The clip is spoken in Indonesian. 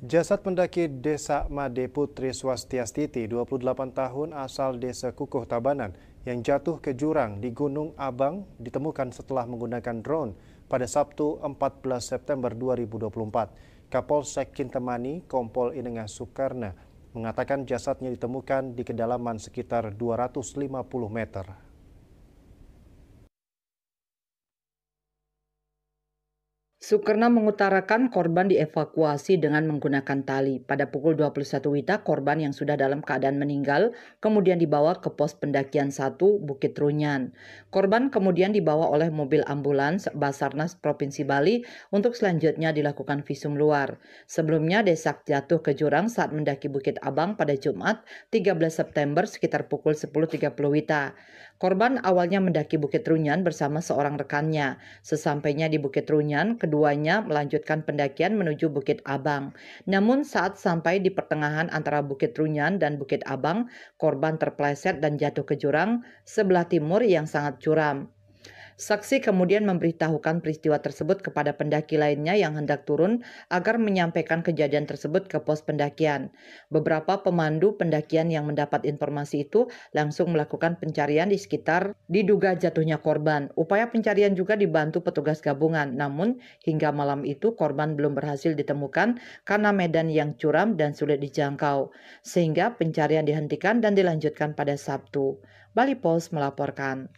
Jasad pendaki desa Made Putri Swastiastiti, 28 tahun asal desa Kukuh Tabanan, yang jatuh ke jurang di Gunung Abang ditemukan setelah menggunakan drone pada Sabtu 14 September 2024. Kapolsek Kintamani, Kompol Inengah Sukarna, mengatakan jasadnya ditemukan di kedalaman sekitar 250 meter. Sukerna mengutarakan korban dievakuasi dengan menggunakan tali. Pada pukul 21 Wita, korban yang sudah dalam keadaan meninggal kemudian dibawa ke pos pendakian 1 Bukit Runyan. Korban kemudian dibawa oleh mobil ambulans Basarnas Provinsi Bali untuk selanjutnya dilakukan visum luar. Sebelumnya, Desak jatuh ke jurang saat mendaki Bukit Abang pada Jumat 13 September sekitar pukul 10.30 Wita. Korban awalnya mendaki Bukit Runyan bersama seorang rekannya. Sesampainya di Bukit Runyan, kedua keduanya melanjutkan pendakian menuju Bukit Abang. Namun saat sampai di pertengahan antara Bukit Runyan dan Bukit Abang, korban terpleset dan jatuh ke jurang sebelah timur yang sangat curam. Saksi kemudian memberitahukan peristiwa tersebut kepada pendaki lainnya yang hendak turun agar menyampaikan kejadian tersebut ke pos pendakian. Beberapa pemandu pendakian yang mendapat informasi itu langsung melakukan pencarian di sekitar diduga jatuhnya korban. Upaya pencarian juga dibantu petugas gabungan, namun hingga malam itu korban belum berhasil ditemukan karena medan yang curam dan sulit dijangkau, sehingga pencarian dihentikan dan dilanjutkan pada Sabtu. Bali Post melaporkan.